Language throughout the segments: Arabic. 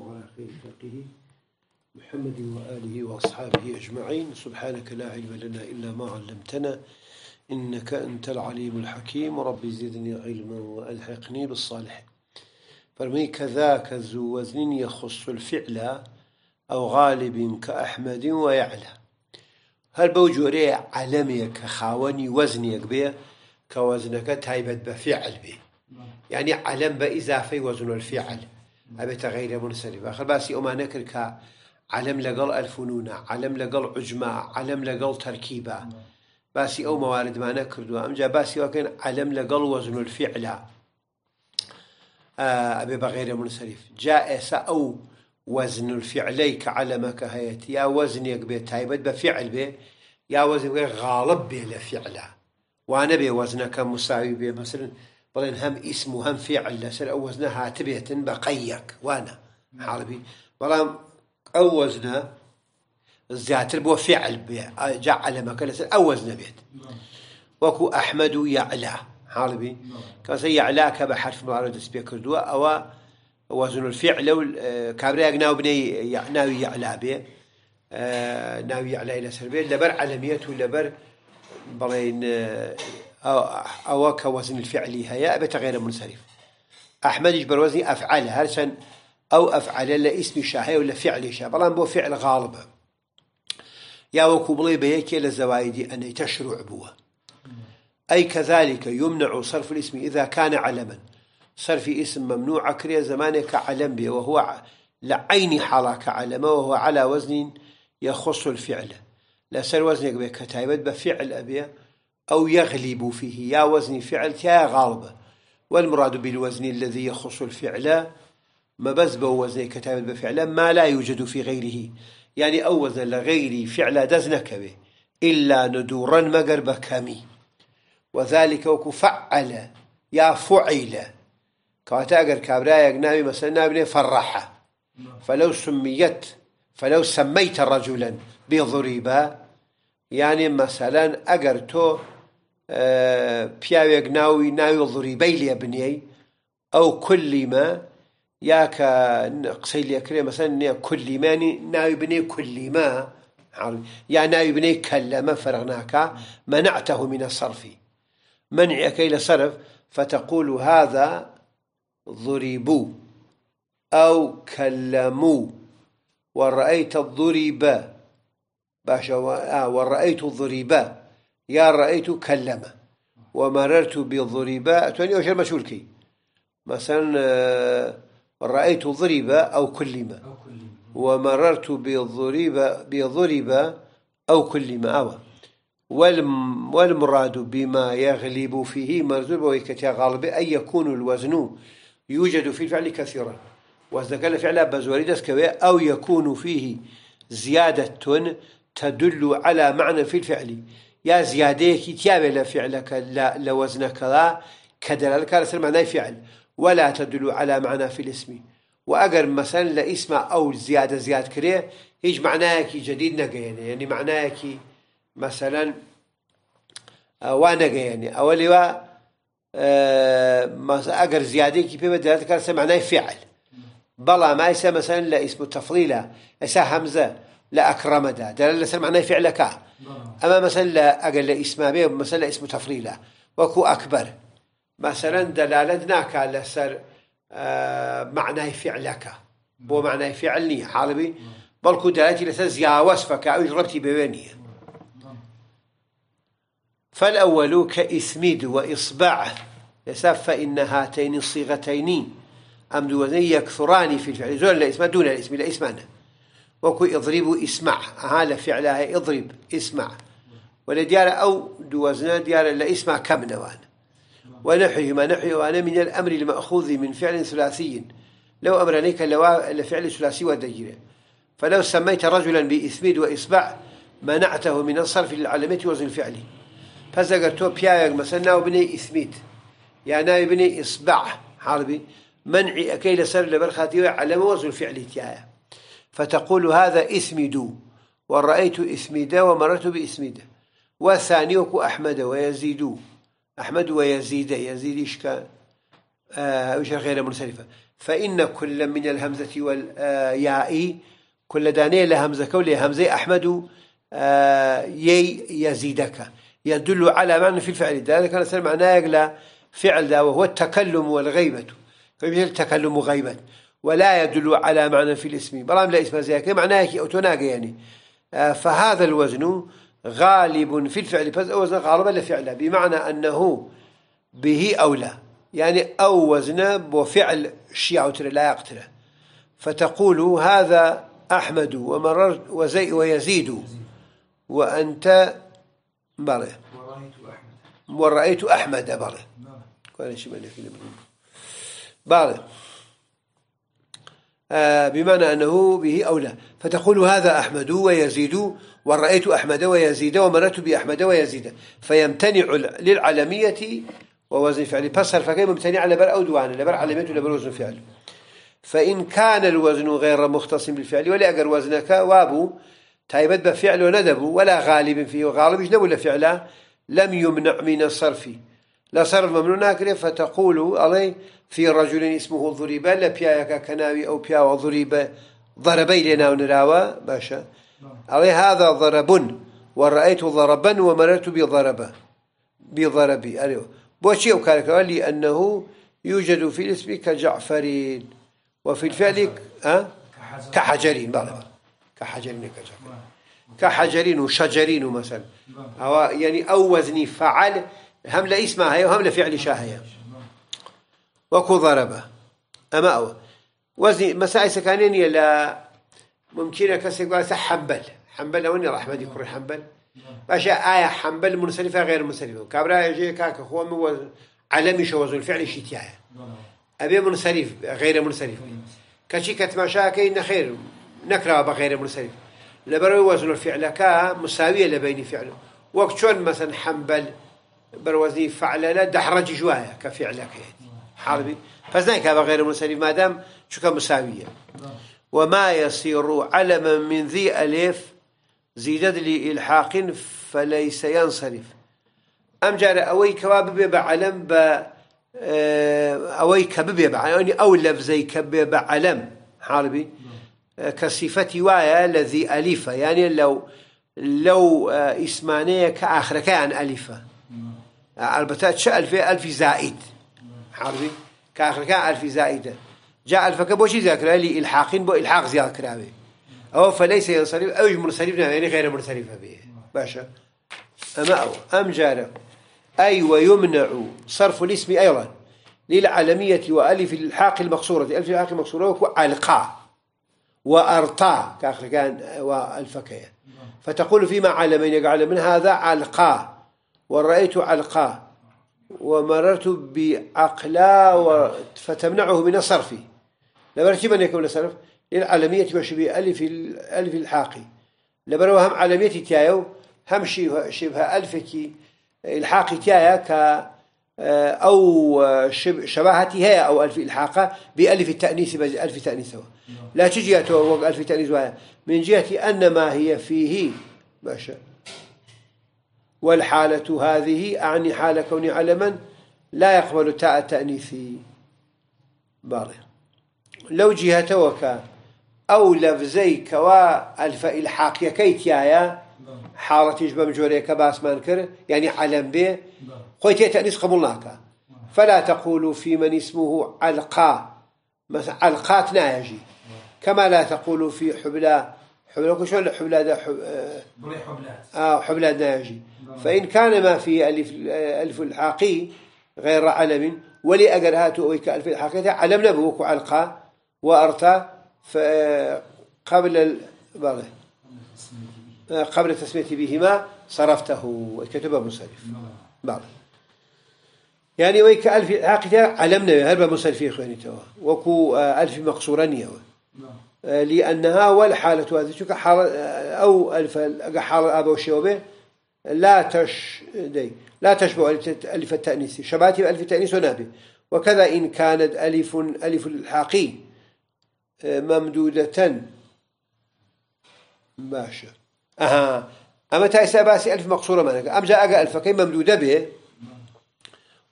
وعلى خير خلقه محمد وآله وأصحابه أجمعين سبحانك لا علم لنا إلا ما علمتنا إنك أنت العليم الحكيم ربي زدني علما وألحقني بالصالح فرمي كذاك ذو وزن يخص الفعل أو غالب كأحمد ويعلى هل بوجوري علمي كخاوني وزني بيه كوزنك تايبت بفعل به نعم. يعني علم بإضافة وزن الفعل أبي غیرە منسەریفە خەر نعم. باسی ئەومانە کرد کە عەلم لەگەڵ ئەلفونونە عەلم لەگەڵ عجمە عەلم لەگەڵ تەرکیبە باسی ئەو مەواردمانە کردووە ئەمجا باسیەکەن عەلم لەگەڵ وەزن الفعلە ئەبێ آه، بە غیرە منسەریف جا ئێسا ئەو وەزن الفعلەی کە عەلەمەکە هەیەت یا وەزنێک بێت تایبەت بە فعل بێ یا وەزن غاڵب بێ لە فعلە وانە بێ وەزنەکە مساوی بێ مەسرن بلين هم اسم وهم فعل لسر أوزنها تبيتن بقيك وانا حربي بلان أوزنا الزاتر بو فعل جعل ما كان لسر أوزنا بيت وكو أحمد يعلى حربي كان سي يعلى كبحرف مرارة تسبيع كردوة أو وزن الفعل لو ناو بني ناوي يعلى بي آه، ناوي يعلى إلى سربيل لبر علمية ولبر بلين آه أو كوزن الفعل هيا أبت غير منصرف أحمد يجبر وزن أفعل هرسا أو أفعل لا اسم شاهي ولا فعل شاهي بلان بو فعل غالب يا وكبلي بيكي للزوايد أن تشرع بوا أي كذلك يمنع صرف الاسم إذا كان علما صرف اسم ممنوع كريا زمانك علم به وهو لعين حالك علما وهو على وزن يخص الفعل لا سر وزنك بك تايبت بفعل أبيه أو يغلب فيه يا وزن فعل يا غالبة والمراد بالوزن الذي يخص الفعل ما بزب وزن كتاب بفعل ما لا يوجد في غيره يعني أو وزن لغير فعل دزنك به إلا ندورا مقر بكامي وذلك وكفعل يا فعل كواتا أقر كابرايق يقنامي مثلا نابني فرحة فلو سميت فلو سميت رجلا بضريبة يعني مثلا أقر تو پیاوێک ناوی ناوی ڕوریبەی لێ بنیەی ئەو کولیمە یاکە قسەی لێکرێ مەسەر نیە کولیمانی ناوی بنێ کولیمە یا ناوی بنێ کەلەمە فەرغناکە منعته من سەرفی منعەکەی لە سرف فتەقول هذا ضربوا أو كلموا ورأيت الضرب باشا آه، ورأيت الضربة يا رأيت كلمة ومررت بالضرباء تاني أشر مشهول كي مثلا آه، رأيت ضرب أو كلمة ومررت بالضرب بضرب أو كلمة أو والمراد بما يغلب فيه مرزوب ويكتيا غالب أن يكون الوزن يوجد في الفعل كثيرا كان الفعل بزوري دسكوي أو يكون فيه زيادة تدل على معنى في الفعل يا زیادەیەکی تیاوێت لە فعلەکە لا وەزنەکەدا کە دەلالە کارە سەر مانای فعل ولا تدل على معنى في الاسم واجر مثلا لاسم او زياده زياد كريه هيج معناك جديد نقى يعني معناك مثلا وانا يعني اولي و اجر زياده كي بيبدا دلالة كارثه معناه فعل بلا ما يسا مثلا لاسم تفضيلة اسا همزه أكرم دا دلالة معناه فعلك نعم. أما مثلا أقل اسمه به مثلا اسم تفريله وكو أكبر مثلا دلالتناك لسر آه معناه فعلك نعم. بو معناه فعلني حالبي نعم. بل كو دلالتي لسر زيا وصفك أو جربتي بيني فالأول كإسمد وإصبع لسف فإن هاتين الصيغتين أمد وزن يكثران في الفعل زول لا اسم دون الاسم لا اسمانه وكو اضربوا اسمع هالا فعلها اضرب اسمع ولا أو دوزنا ديار لا اسمع كم نوان ونحيه ما نحيه وأنا من الأمر المأخوذ من فعل ثلاثي لو أمرنيك لفعل ثلاثي ودجيره فلو سميت رجلا بإثميد وإصبع منعته من الصرف للعلامة وزن الفعل فزقتو بيايك مثلا پیاوێک مەسەر ناو يا ئیسمیت یا ناوی بنێ ئیسبع حربی منعی ئەەکەی لەسەر لەبەر خاتیەوە علەمە وەزول فتقول هذا اسمدو ورأيت اسمدا ومررت باسمدا وثانيك أحمد ويزيد أحمد ويزيد يزيد إشكال آه غير منصرفة فإن كل من الهمزة والياء كل دانية لهمزة كولي همزة أحمد آه، يي يزيدك يدل على معنى في الفعل ذلك كان سر معناه فعل ذا وهو التكلم والغيبة فمثل طيب، التكلم غيبة ولا يدل على معنى في الاسم برام لا اسم زيك معناه كي اوتوناغ يعني آه، فهذا الوزن غالب في الفعل فاز وزن غالبا لفعله بمعنى أنه به أولى يعني أو وزنه بفعل شيع لا يقتله فتقول هذا أحمد ومررت وزي ويزيد وأنت مره ورأيت أحمد بره نعم. بره آه، بمعنى أنه به أولى فتقول هذا أحمد ويزيد ورأيت أحمد ويزيد ومرت بأحمد ويزيد فيمتنع للعلمية ووزن فعل بس يمتنع ممتنع بر أو دوان لبر علمية بر وزن فعل فإن كان الوزن غير مختص بالفعل ولا أجر وزنك وابو تايبت بفعل وندب ولا غالب فيه وغالب ولا فعلا لم يمنع من الصرف لا صرف ممنوع ناكري فتقول علي في رجل اسمه ضريبة بياك كناوي أو بياو ضريبة ضربي لنا ونراوى باشا علي هذا ضرب ورأيت ضربا ومررت بضربة بضربي أليو بوشي وكارك لأنه يوجد في الاسم كجعفرين وفي الفعل أه؟ كحجرين بلى كحجرين كجعفرين نعم. كحجرين وشجرين مثلا نعم. يعني أو وزني فعل همله اسمها هي وهمله فعل شاهية وكو ضربه أما أو وزن مسائل سكانين يلا ممكن كسر قال حنبل حنبل راح رحمة يكون حنبل باشا آية حنبل منسلفة غير منسلفة كابرا يجي كاك هو مو علمي شو وزن الفعل شتيايا أبي منسلف غير منسلف كشي كتماشا كين خير نكره بغير منسلف لبروي وزن الفعل كا مساوية لبين فعله وقت شون مثلا حنبل بروزي فعلنا دحرج جوايا كفعلك يعني. حربي فزنك غير مسلم ما دام شو مساوية وما يصير علما من ذي ألف زيدد لإلحاق فليس ينصرف أم جار أوي كواب علم ب آه، أوي كبب يعني أو لفظي كبب علم حربي كصفة وايا الذي ألفة يعني لو لو آه، اسمانية كآخر كان ألفة البته شا ألف ألف زائد حاربي كآخر كان ألف زائدة جاء ألفك بوشي ذاكرة لإلحاقين بو إلحاق ذاكرة به أو فليس ينصرف أو منصرف يعني غير منصرف به باشا أما أو أم جارة أي ويمنع صرف الاسم أيضا للعالمية وألف الحاق المقصورة ألف الحاق المقصورة وعلقاء وأرطاء كآخر كان والفكية فتقول فيما علمين يقع من هذا علقاء ورأيت علقاه ومررت بعقلا فتمنعه من الصرف لبرتي من يكون الصرف للعالمية وشبه ألف ألف الحاقي لبرو هم عالمية تيايو هم شبه ألفك الحاقي تيايا ك أو شبهتي هي أو ألف إلحاقة بألف التأنيث بألف تأنيث لا تجي ألف تأنيث من جهة أن ما هي فيه باشا والحالة هذه أعني حال كوني علما لا يقبل تاء التأنيث باري لو جهتوك أو لفزي كوا ألف إلحاق يكيتيايا حالتي جبم جوريك باس كر يعني علم به نعم. يا تأنيث قبلناك فلا تقولوا في من اسمه علقا مثلا علقات ناجي نعم. كما لا تقولوا في حبلى حبلة شلون حبلة حب... حبلات آه, آه، حبلات يجي فإن كان ما في ألف ألف الحاقي غير علم ولي أجر هاتو ألف الحاقي علم نبوك علقا وأرتا قبل بله آه، قبل تسمية بهما صرفته كتب منصرف بله يعني ويك ألف عقدة علمنا هرب منصرف يا إخواني توا وكو آه، ألف مقصورانية نعم لأنها والحالة هذه شو كحر أو ألف كحر أبو شيوبه لا تش دي لا تشبه ألف التأنيث شباتي بألف التأنيس ونابي وكذا إن كانت ألف ألف الحاقي آه، ممدودة باشا أها أما تايسا باسي ألف مقصورة منك أم جاء ألف كي ممدودة به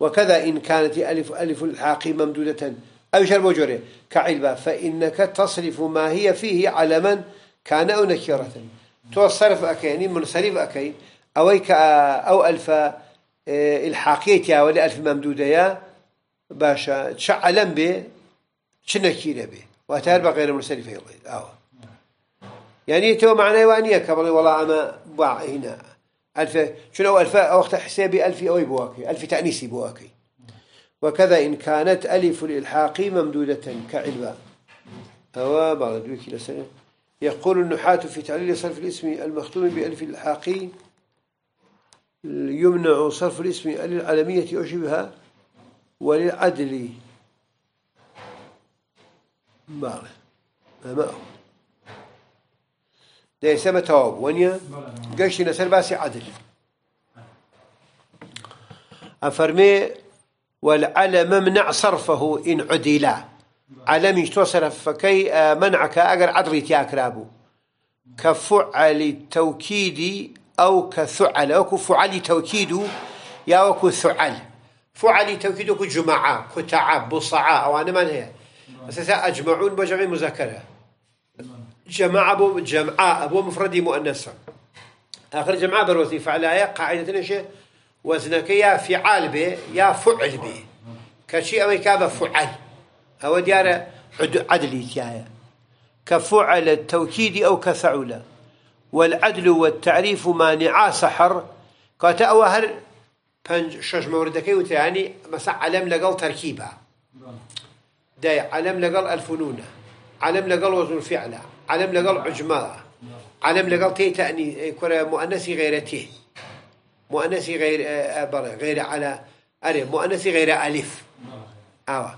وكذا إن كانت ألف ألف الحاقي ممدودة أو شرب جوري كعلبة فإنك تصرف ما هي فيه على من كان أو نكرة تو الصرف أكي يعني منصرف أكي أويك أو ألف الحاقية ولا ألف ممدودة يا باشا تشعلن به شنكيرة به وأتهرب غير منصرف أيضا أو يعني تو معناه وانيا كبر والله أنا باع هنا ألف شنو ألف وقت حسابي ألف أو بواكي ألف تأنيسي بواكي وكذا إن كانت ألف الإلحاق ممدودة كعلبة أو بردوك لسنة يقول النحاة في تعليل صرف الاسم المختوم بألف الإلحاق يمنع صرف الاسم للعلمية أشبها وللعدل ما ده يسمى تواب ونيا گەشتی لەسەر باسي عدل أفرمي والعلم ممنع صرفه إن عدلا علمي يتوصرف فكي آه، منعك أقر عدري تياكرابو كفعل التوكيد أو كثعل أو كفعل توكيد يا وكو ثعل فعل توكيد كجمعة كتعب بصعاء أو أنا من هي أساسا أجمعون بجمع مذكرة جماعة أبو جمعاء أبو مفردي مؤنثة آخر جمعاء بروزي فعلها قاعدة نشي وزنك يا فعال به يا فعل به كشيء ئەوەی كابا فعل هو دیارە عدل تایە كفعل التوكيد أو كفعل والعدل والتعريف مانعا سحر كاتا أوهر بنج شج موردك يعني وتیانی علم لقل تركيبة داي علم لقل لەگەڵ علم لقل وزن الفعل علم لقل عجماء علم لقل تي تأني كرة کورە مؤنەسی مؤنثي غير آه، آه، غير على أري مؤنثي غير ألف أو آه.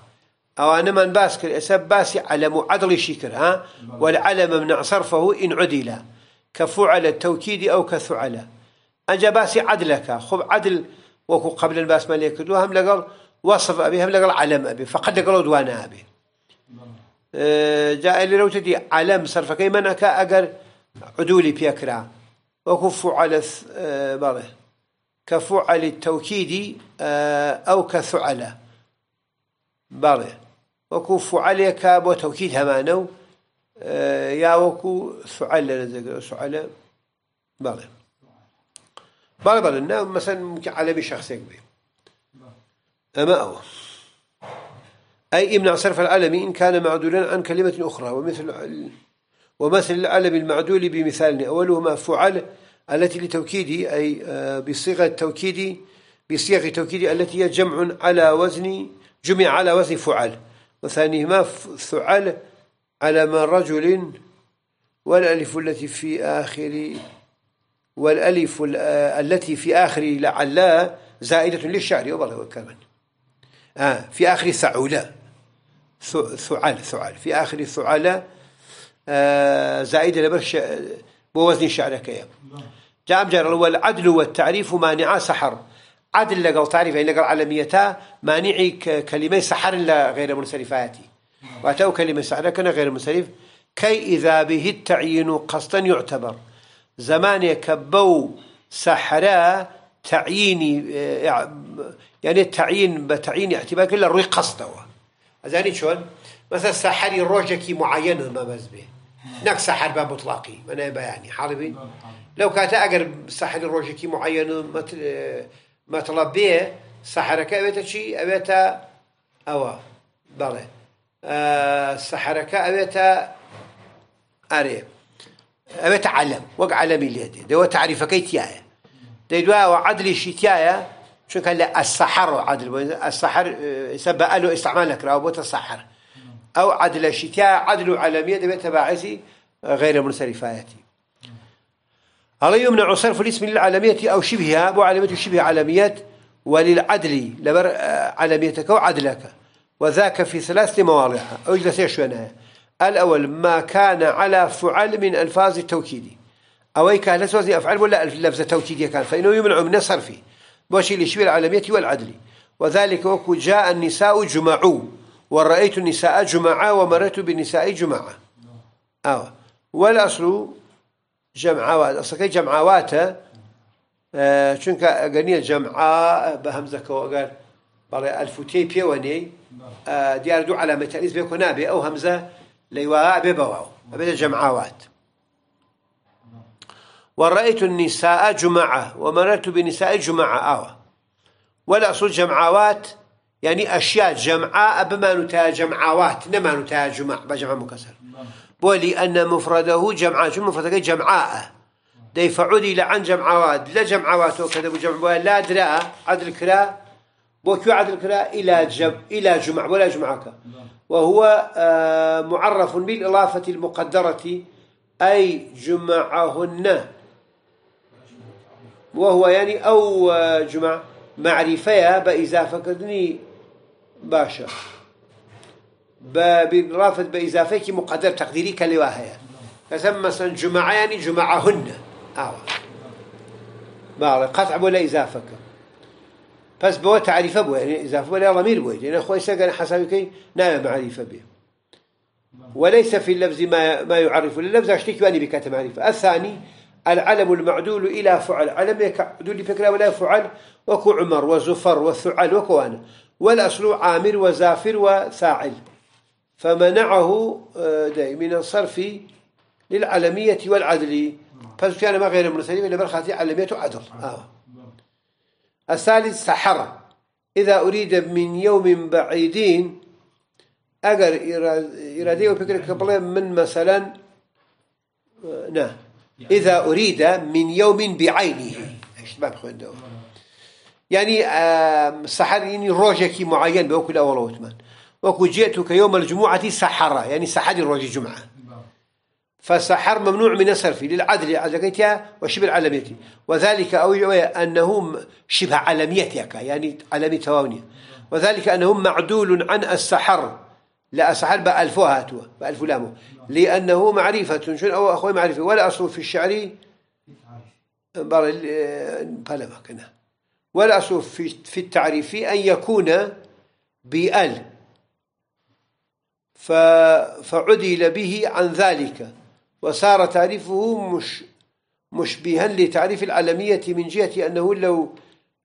أو أنا من باسكر أسب باسي علم عدل شكر ها نعم. والعلم ممنع صرفه إن عدل كفعل التوكيد أو كثعل أجا باسي عدلك خب عدل وكو قبل الباس مليك دوهم لقل وصف أبي هم لقل علم أبي فقد لقل دوانا أبي نعم. جاء اللي لو تدي علم صرف كي منك أجر عدولي بيكرا وكفوا على بره كفعل التوكيد آه، أو كفعل بله وكو كاب وتوكيد همانو آه، يا وكو فعل نزق فعلة بله بله بله نعم مثلا على بشخصك به أما أو أي امنع صرف العلم إن كان معدولا عن كلمة أخرى ومثل ومثل العلم المعدول بمثال أولهما فعل التي لتوكيد أي آه، بصيغة توكيد بصيغة توكيد التي هي جمع على وزن جمع على وزن فعل وثانيهما فعل على من رجل والألف التي في آخر والألف آه، التي في آخر لعلا زائدة للشعر وبلغ كمان آه في آخر ثعلى ثعل ثعل في آخر ثعلى آه زائدة لبرش بوزن شعرك يا جام جر الأول عدل والتعريف مانع سحر عدل لقل تعريف يعني لقل عالميتا مانعي كلمة سحر غير منصرفاتي واتو كلمة سحر كان غير منصرف كي إذا به التعيين قصدا يعتبر زمان يكبو سحرا تعييني يعني اه، اه، التعيين بتعيين اعتبار كله روي قصده أزاني شون مثلا سحري روجكي معين ما بزبه نكسه سحر باب اطلاقي انا بياني حاربي لو كانت اگر سحر روجكي معين مطلب به سحرك اويتا شي اويتا اوا بله أه سحرك اويتا اري اويتا علم وق علمي ليدي دو تعريفك تيايا ديدوا وعدل شي تيايا شو كان السحر عدل السحر آه، سبق له استعمالك راهو بوتا او عدل شتاء عدل عالمية دبيت تباعسي غير منصرفاتي الله يمنع صرف الاسم للعالمية او شبهها بو عالمية شبه عالمية وللعدل لبر عالميتك وعدلك وذاك في ثلاث مواضع او جلسي شونا الاول ما كان على فعل من الفاظ التوكيد او كان لسوزي افعل ولا لفظ توكيد كان فانه يمنع من صرفه بوشي لشبه العالمية والعدل وذلك وكو جاء النساء جمعوا ورأيت النساء جمعة آه. آه، آه، ومررت بنساء جمعة أو والأصل جمعوات أصل كي جمعوات آه چونك أغنية جمعة بهمزة كوغر بلا ألف تي بيواني آه ديار دو على متأنيس بيكون نابي أو همزة ليواء ببواو أبدا جمعوات ورأيت النساء جمعة ومررت بنساء جمعة أو والأصل جمعوات يعني أشياء جمعاء بما تا جمعاوات نمانو تا جمع بجمع مكسر بولي أن مفرده جمعاء شو مفرده جمعاء دي فعولي لعن جمعوات لا جمعاوات وكذا جمع لا دراء عدل كرا بوكيو عدل كرا إلى جم إلى جمع ولا جمعك وهو آه، معرف بالإضافة المقدرة أي جمعهن وهو يعني أو آه، جمع معرفة بإضافة كدني باشا باب بإضافة كي مقدر تقديري كلواهية كسم مثلا جمعة آه. يعني جمعهن أعوى بارا قطع ولا إضافة بس بوا تعريفه بوا يعني إضافة ولا ضمير بوا لأن أخوي سجن حسابي كي نعم معرفة به وليس في اللفظ ما ما يعرف اللفظ اشتكي واني بكات معرفة الثاني العلم المعدول إلى فعل علم يكعدول فكرة ولا فعل وكو عمر وزفر وثعل وكوانا والأصل عامر وزافر وفاعل فمنعه آه، من الصرف للعلمية والعدل فسكان كان ما غير المرسلين إلا برخاتي علمية وعدل آه. الثالث سحر إذا أريد من يوم بعيدين أجر إرادية وفكرة قبل من مثلا نه آه، نعم. إذا أريد من يوم بعينه ما بخوين دوه يعني سحر يعني روجك معين بوكل أول وثمان وكو جئتك يوم الجمعة سحرة يعني سحر روج الجمعة فسحر ممنوع من صرفه للعدل عدلتها وشبه علميتي وذلك أو أنهم شبه علميتك يعني علمي توانية وذلك أنهم معدول عن السحر لا أسحر بألفوها هاتوا بألف لامو لأنه معرفة شن أو أخوي معرفة ولا أصل في الشعر آه، بلا ما كنا والأصل في التعريف أن يكون بأل فعدل به عن ذلك وصار تعريفه مش مشبها لتعريف العلمية من جهة أنه لو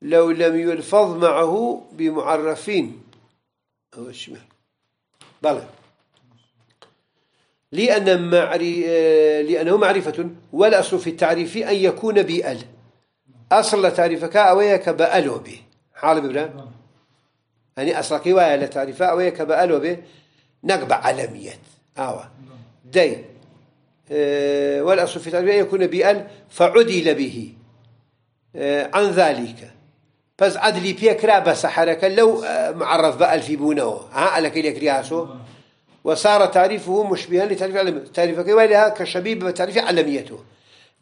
لو لم يلفظ معه بمعرفين أو الشمال بلى لأن معري... لأنه معرفة والأصل في التعريف أن يكون بأل أصل تعريفك أويا كبألو به حال ببرا يعني أصل ويا لتعريفه أويا كبألو به نقبع علمية أوا دي آه، والأصل في تعريفه يكون بأل فعدل به آه، عن ذلك بس عدلي بيكرا كرابة حركة لو آه، معرف بأل في بونو ها على إليك رياسو وصار تعريفه مشبها لتعريف علميته تعريفك ويا كشبيب بتعريف علميته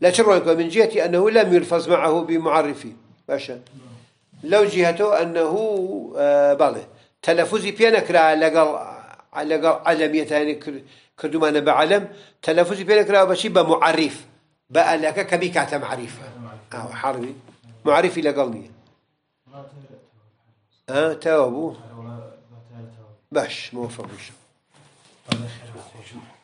لا شرعك من جهة أنه لم يلفظ معه بمعرفي باشا لو جهته أنه آه، بله تلفظي بينك لقل لقل يتاني كردو معنا بعلم تلفظي بينك بشي بمعرف بقى لك كبيكات معرفة أو آه، حربي معرفي لقلني ها أه توابو باش موفق بشي